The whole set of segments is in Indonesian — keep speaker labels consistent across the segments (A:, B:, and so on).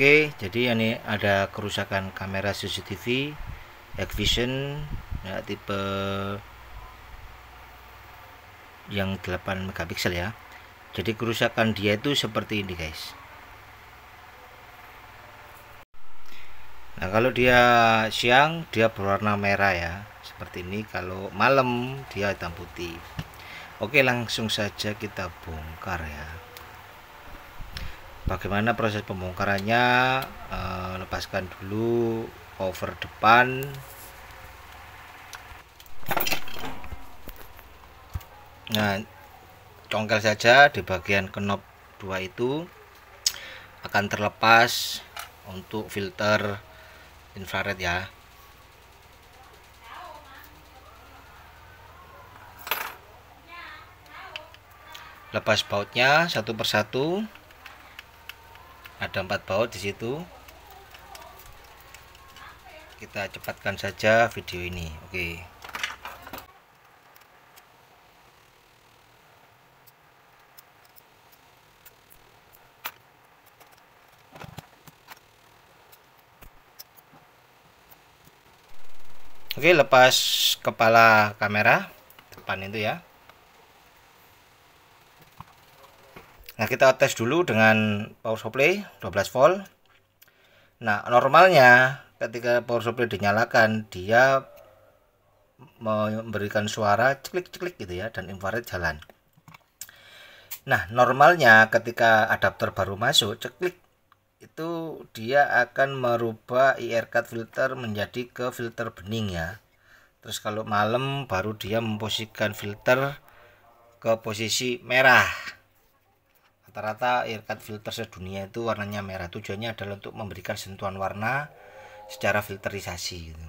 A: Oke, jadi ini ada kerusakan kamera CCTV, Hikvision, ya, tipe yang 8 megapiksel ya. Jadi kerusakan dia itu seperti ini guys. Nah kalau dia siang dia berwarna merah ya seperti ini. Kalau malam dia hitam putih. Oke langsung saja kita bongkar ya bagaimana proses pembongkarannya e, lepaskan dulu cover depan nah congkel saja di bagian knob dua itu akan terlepas untuk filter infrared ya lepas bautnya satu persatu ada empat baut di situ kita cepatkan saja video ini oke Oke, lepas kepala kamera depan itu ya. Nah, kita tes dulu dengan power supply 12 volt. Nah, normalnya ketika power supply dinyalakan, dia memberikan suara ceklik-ceklik gitu ya dan infrared jalan. Nah, normalnya ketika adaptor baru masuk, ceklik itu dia akan merubah IR cut filter menjadi ke filter bening ya. Terus kalau malam baru dia memposisikan filter ke posisi merah Rata-rata earcut filter sedunia itu warnanya merah. Tujuannya adalah untuk memberikan sentuhan warna secara filterisasi gitu.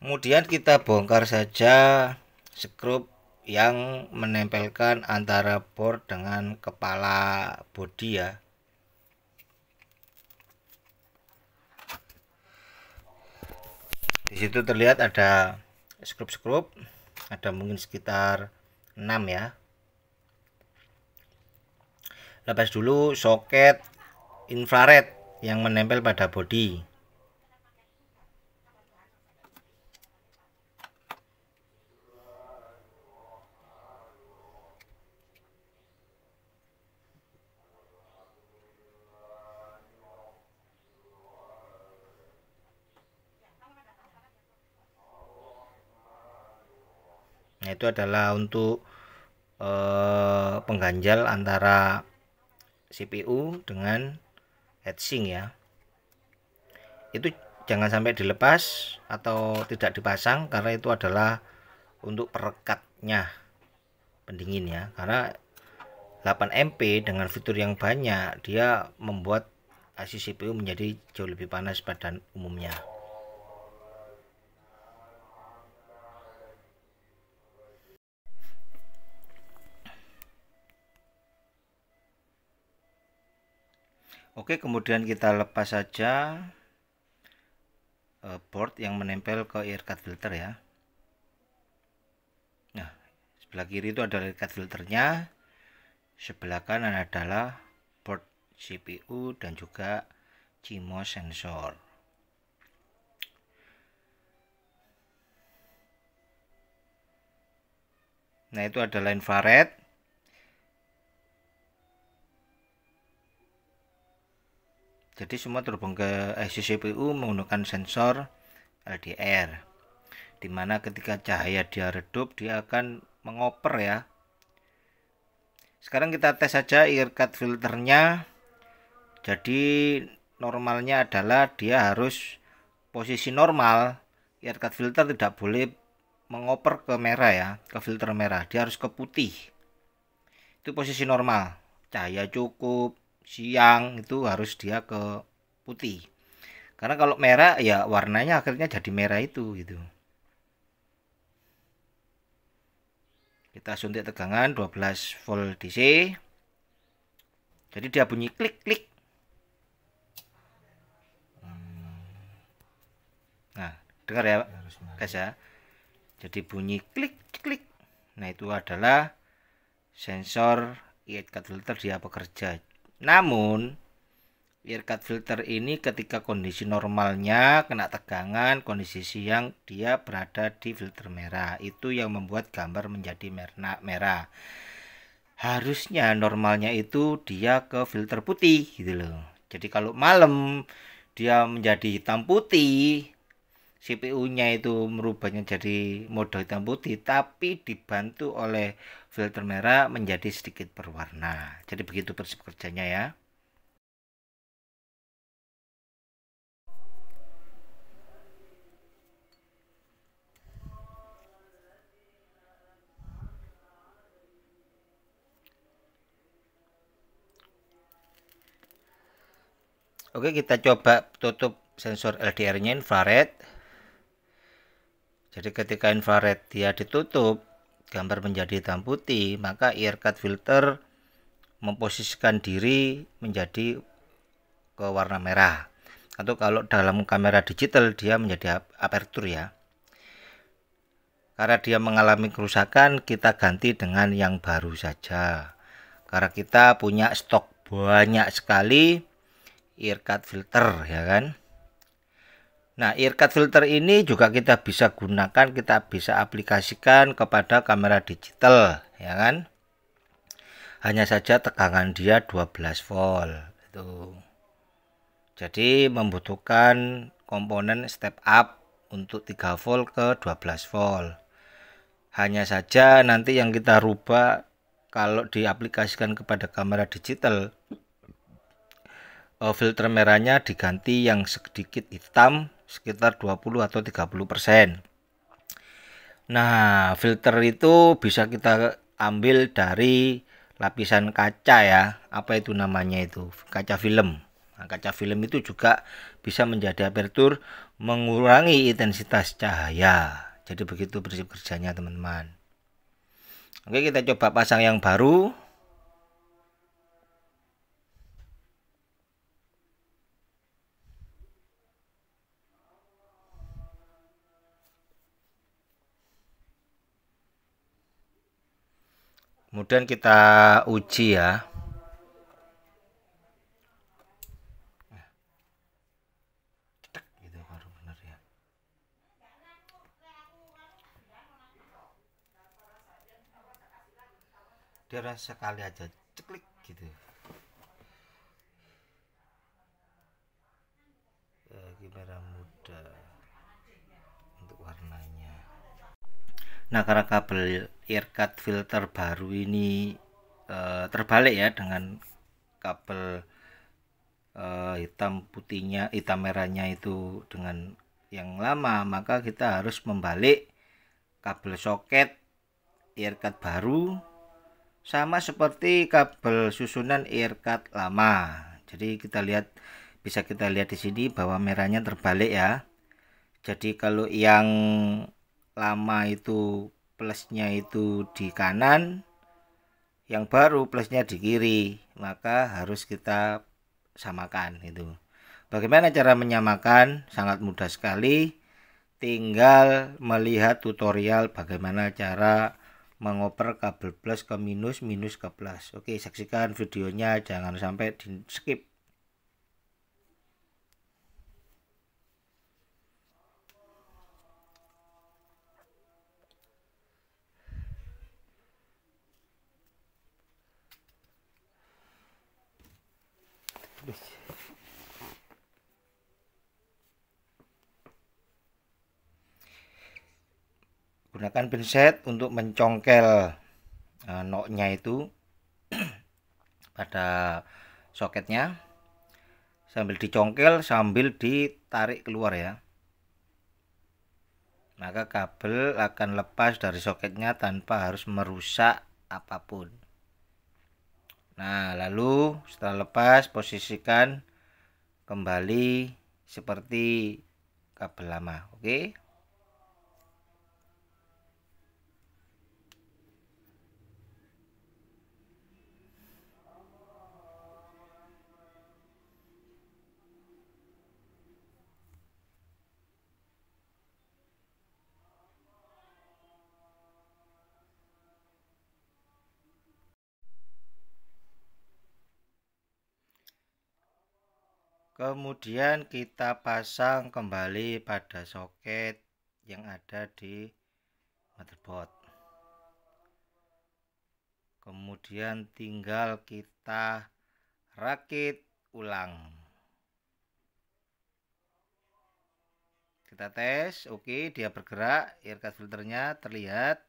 A: Kemudian kita bongkar saja skrup yang menempelkan antara bor dengan kepala bodi ya. disitu terlihat ada skrup-skrup, ada mungkin sekitar 6 ya lepas dulu soket infrared yang menempel pada bodi nah, itu adalah untuk eh, pengganjal antara CPU dengan heatsink ya itu jangan sampai dilepas atau tidak dipasang karena itu adalah untuk perekatnya pendingin ya karena 8 MP dengan fitur yang banyak dia membuat IC CPU menjadi jauh lebih panas pada umumnya Oke, kemudian kita lepas saja eh, board yang menempel ke earcut filter ya. Nah, sebelah kiri itu adalah earcut filternya, sebelah kanan adalah board CPU dan juga CMOS sensor. Nah, itu adalah infrared Jadi semua terhubung ke IC eh, CPU menggunakan sensor LDR. Dimana ketika cahaya dia redup dia akan mengoper ya. Sekarang kita tes saja earcut filternya. Jadi normalnya adalah dia harus posisi normal. Earcut filter tidak boleh mengoper ke merah ya, ke filter merah. Dia harus ke putih. Itu posisi normal. Cahaya cukup, siang itu harus dia ke putih karena kalau merah ya warnanya akhirnya jadi merah itu gitu kita suntik tegangan 12 volt DC jadi dia bunyi klik klik hmm. nah dengar ya guys ya jadi bunyi klik klik nah itu adalah sensor e-catalyst dia bekerja namun, earcut filter ini ketika kondisi normalnya kena tegangan kondisi siang dia berada di filter merah itu yang membuat gambar menjadi merah merah harusnya normalnya itu dia ke filter putih gitu loh jadi kalau malam dia menjadi hitam putih CPU-nya itu merubahnya jadi mode hitam putih tapi dibantu oleh filter merah menjadi sedikit berwarna. Jadi begitu prinsip kerjanya ya. Oke, kita coba tutup sensor LDR-nya infrared. Jadi ketika infrared dia ditutup, gambar menjadi hitam putih, maka cut filter memposisikan diri menjadi ke warna merah. Atau kalau dalam kamera digital dia menjadi aperture ya. Karena dia mengalami kerusakan, kita ganti dengan yang baru saja. Karena kita punya stok banyak sekali earcut filter ya kan Nah, earcut filter ini juga kita bisa gunakan, kita bisa aplikasikan kepada kamera digital, ya kan? Hanya saja tegangan dia 12 volt. Itu. Jadi membutuhkan komponen step up untuk 3 volt ke 12 volt. Hanya saja nanti yang kita rubah kalau diaplikasikan kepada kamera digital eh, filter merahnya diganti yang sedikit hitam sekitar 20 atau 30 persen. Nah, filter itu bisa kita ambil dari lapisan kaca ya. Apa itu namanya itu? Kaca film. Nah, kaca film itu juga bisa menjadi apertur mengurangi intensitas cahaya. Jadi begitu prinsip kerjanya teman-teman. Oke, kita coba pasang yang baru. kemudian kita uji ya, gitu, ya. dia sekali aja ceklik gitu ya, eh, merah muda nah karena kabel earcut filter baru ini uh, terbalik ya dengan kabel uh, hitam putihnya hitam merahnya itu dengan yang lama maka kita harus membalik kabel soket earcut baru sama seperti kabel susunan earcut lama jadi kita lihat bisa kita lihat di sini bahwa merahnya terbalik ya jadi kalau yang lama itu plusnya itu di kanan yang baru plusnya di kiri maka harus kita samakan itu bagaimana cara menyamakan sangat mudah sekali tinggal melihat tutorial bagaimana cara mengoper kabel plus ke minus minus ke plus oke saksikan videonya jangan sampai di skip Gunakan pinset untuk mencongkel uh, noknya itu pada soketnya sambil dicongkel sambil ditarik keluar ya maka kabel akan lepas dari soketnya tanpa harus merusak apapun Nah, lalu setelah lepas posisikan kembali seperti kabel lama. Oke. Okay? kemudian kita pasang kembali pada soket yang ada di motherboard kemudian tinggal kita rakit ulang kita tes oke dia bergerak aircast filternya terlihat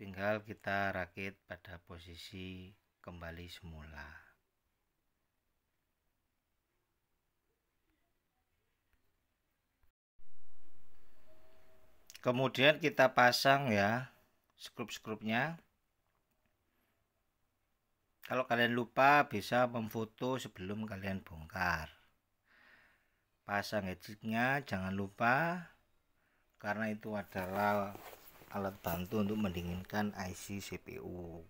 A: tinggal kita rakit pada posisi kembali semula. Kemudian kita pasang ya skrup-skrupnya. Kalau kalian lupa bisa memfoto sebelum kalian bongkar. Pasang headsetnya jangan lupa karena itu adalah alat bantu untuk mendinginkan IC CPU.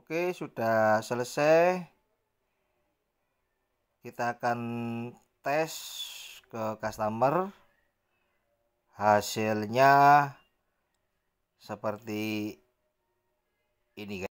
A: Oke, sudah selesai. Kita akan tes ke customer. Hasilnya seperti ini guys.